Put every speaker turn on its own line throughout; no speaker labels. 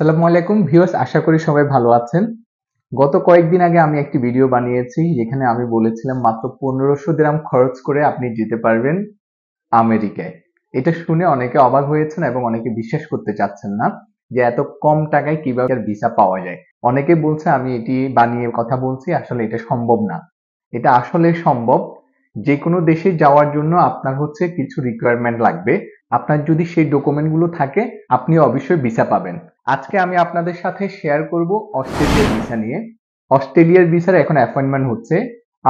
সালামু আলাইকুম ভিউস আশা করি সবাই ভালো আছেন গত কয়েকদিন আগে আমি একটি ভিডিও বানিয়েছি যেখানে আমি বলেছিলাম মাত্র পনেরোশো গ্রাম খরচ করে আপনি যেতে পারবেন আমেরিকায় এটা শুনে অনেকে অবাক হয়েছেন এবং অনেকে বিশ্বাস করতে চাচ্ছেন না যে এত কম টাকায় কিভাবে ভিসা পাওয়া যায় অনেকে বলছে আমি এটি বানিয়ে কথা বলছি আসলে এটা সম্ভব না এটা আসলে সম্ভব যে কোনো দেশে যাওয়ার জন্য আপনার হচ্ছে কিছু রিকোয়ারমেন্ট লাগবে আপনার যদি সেই ডকুমেন্টগুলো থাকে আপনি অবশ্যই ভিসা পাবেন আজকে আমি আপনাদের সাথে শেয়ার করব অস্ট্রেলিয়ার ভিসা নিয়ে অস্ট্রেলিয়ার ভিসার এখন অ্যাপয়েন্টমেন্ট হচ্ছে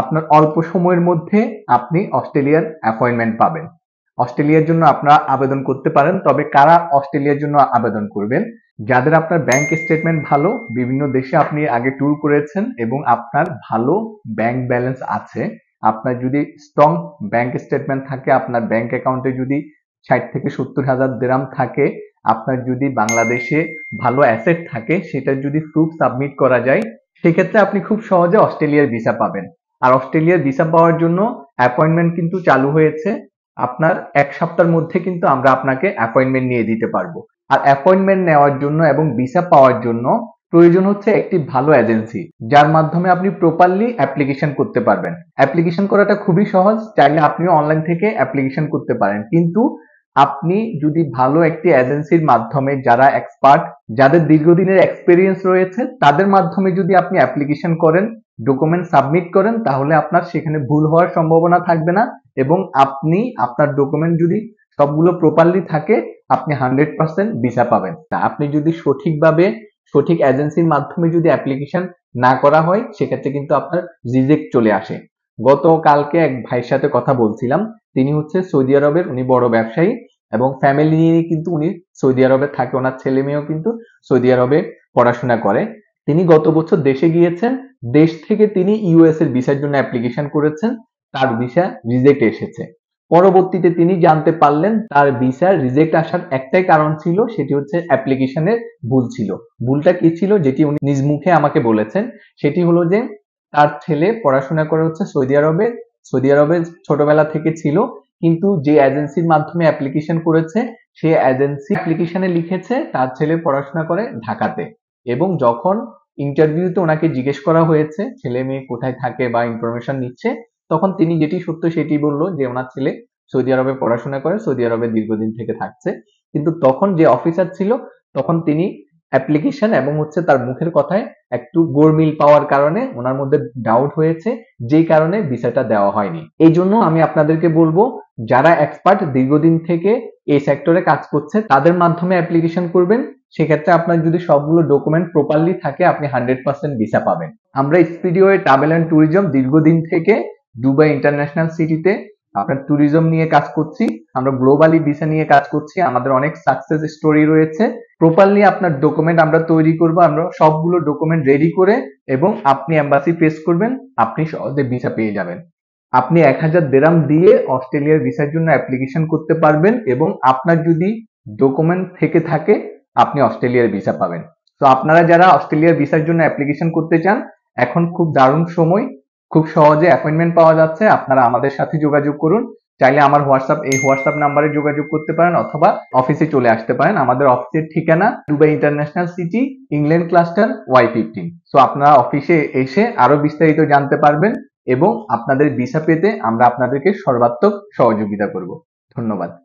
আপনার অল্প সময়ের মধ্যে আপনি অস্ট্রেলিয়ার অ্যাপয়েন্টমেন্ট পাবেন অস্ট্রেলিয়ার জন্য আপনারা আবেদন করতে পারেন তবে কারা অস্ট্রেলিয়ার জন্য আবেদন করবেন যাদের আপনার ব্যাংক স্টেটমেন্ট ভালো বিভিন্ন দেশে আপনি আগে ট্যুর করেছেন এবং আপনার ভালো ব্যাংক ব্যালেন্স আছে আপনার যদি স্ট্রং ব্যাংক স্টেটমেন্ট থাকে আপনার ব্যাংক অ্যাকাউন্টে যদি ষাট থেকে সত্তর হাজার দেরাম থাকে আপনার যদি বাংলাদেশে ভালো অ্যাসেট থাকে সেটার যদি প্রুফ সাবমিট করা যায় সেক্ষেত্রে আপনি খুব সহজে অস্ট্রেলিয়ার ভিসা পাবেন আর অস্ট্রেলিয়ার ভিসা পাওয়ার জন্য অ্যাপয়েন্টমেন্ট কিন্তু চালু হয়েছে আপনার এক সপ্তাহের মধ্যে কিন্তু আমরা আপনাকে অ্যাপয়েন্টমেন্ট নিয়ে দিতে পারবো আর অ্যাপয়েন্টমেন্ট নেওয়ার জন্য এবং ভিসা পাওয়ার জন্য প্রয়োজন হচ্ছে একটি ভালো এজেন্সি যার মাধ্যমে আপনি প্রপারলি অ্যাপ্লিকেশন করতে পারবেন অ্যাপ্লিকেশন করাটা খুবই সহজ চাইলে আপনিও অনলাইন থেকে অ্যাপ্লিকেশন করতে পারেন কিন্তু আপনি যদি ভালো একটি এজেন্সির মাধ্যমে যারা এক্সপার্ট যাদের দীর্ঘদিনের এক্সপিরিয়েন্স রয়েছে তাদের মাধ্যমে যদি আপনি অ্যাপ্লিকেশন করেন ডকুমেন্ট সাবমিট করেন তাহলে আপনার সেখানে ভুল হওয়ার সম্ভাবনা থাকবে না এবং আপনি আপনার ডকুমেন্ট যদি সবগুলো প্রপারলি থাকে আপনি হান্ড্রেড পার্সেন্ট ভিসা পাবেন আপনি যদি সঠিকভাবে সঠিক এজেন্সির মাধ্যমে যদি অ্যাপ্লিকেশন না করা হয় সেক্ষেত্রে কিন্তু আপনার রিজেক্ট চলে আসে গত কালকে এক ভাইয়ের সাথে কথা বলছিলাম তিনি হচ্ছে সৌদি আরবের উনি বড় ব্যবসায়ী এবং ফ্যামিলি নিয়ে কিন্তু উনি সৌদি আরবে থাকে ওনার ছেলে মেয়েও কিন্তু সৌদি আরবে পড়াশোনা করে তিনি গত বছর দেশে গিয়েছেন দেশ থেকে তিনি ইউএস এর ভিসার জন্য অ্যাপ্লিকেশন করেছেন তার ভিসা রিজেক্ট এসেছে পরবর্তীতে তিনি জানতে পারলেন তার ভিসা রিজেক্ট আসার একটাই কারণ ছিল সেটি হচ্ছে অ্যাপ্লিকেশনের ভুল ছিল ভুলটা কি ছিল যেটি উনি নিজ মুখে আমাকে বলেছেন সেটি হলো যে তার ছেলে পড়াশোনা করে হচ্ছে সৌদি আরবে সৌদি আরবে ছোটবেলা থেকে ছিল কিন্তু যে এজেন্সির মাধ্যমে অ্যাপ্লিকেশন করেছে সে এজেন্সি অ্যাপ্লিকেশনে লিখেছে তার ছেলে পড়াশোনা করে ঢাকাতে এবং যখন ইন্টারভিউতে ওনাকে জিজ্ঞেস করা হয়েছে ছেলে মেয়ে কোথায় থাকে বা ইনফরমেশন নিচ্ছে তখন তিনি যেটি সত্য সেটি বললো যে ওনার ছেলে সৌদি আরবে পড়াশোনা করে সৌদি আরবে দীর্ঘদিন থেকে থাকছে কিন্তু তখন যে অফিসার ছিল তখন তিনি অ্যাপ্লিকেশন এবং হচ্ছে তার মুখের কথায় একটু গোরমিল পাওয়ার কারণে ওনার মধ্যে ডাউট হয়েছে যেই কারণে ভিসাটা দেওয়া হয়নি এই জন্য আমি আপনাদেরকে বলবো যারা এক্সপার্ট দীর্ঘদিন থেকে এই সেক্টরে কাজ করছে তাদের মাধ্যমে অ্যাপ্লিকেশন করবেন সেক্ষেত্রে আপনার যদি সবগুলো ডকুমেন্ট প্রপারলি থাকে আপনি হান্ড্রেড পার্সেন্ট ভিসা পাবেন আমরা স্পিডিওয়ে ট্রাভেল অ্যান্ড ট্যুরিজম দীর্ঘদিন থেকে দুবাই ইন্টারন্যাশনাল সিটিতে আমরা ট্যুরিজম নিয়ে কাজ করছি আমরা গ্লোবালি ভিসা নিয়ে কাজ করছি আমাদের অনেক সাকসেস স্টোরি রয়েছে প্রপারলি আপনার ডকুমেন্ট আমরা তৈরি করব আমরা সবগুলো ডকুমেন্ট রেডি করে এবং আপনি এম্বাসি ফেস করবেন আপনি সহজে ভিসা পেয়ে যাবেন আপনি এক হাজার দেরাম দিয়ে অস্ট্রেলিয়ার ভিসার জন্য অ্যাপ্লিকেশন করতে পারবেন এবং আপনার যদি ডকুমেন্ট থেকে থাকে আপনি অস্ট্রেলিয়ার ভিসা পাবেন তো আপনারা যারা অস্ট্রেলিয়ার ভিসার জন্য অ্যাপ্লিকেশন করতে চান এখন খুব দারুণ সময় খুব সহজে অ্যাপয়েন্টমেন্ট পাওয়া যাচ্ছে আপনারা আমাদের সাথে যোগাযোগ করুন চাইলে আমার হোয়াটসঅ্যাপ এই হোয়াটসঅ্যাপ নাম্বারে যোগাযোগ করতে পারেন অথবা অফিসে চলে আসতে পারেন আমাদের অফিসের ঠিকানা Dubai International City England cluster Y fifteen so আপনারা অফিসে এসে আরো বিস্তারিত জানতে পারবেন এবং আপনাদের ভিসা পেতে আমরা আপনাদেরকে সর্বাত্মক সহযোগিতা করব ধন্যবাদ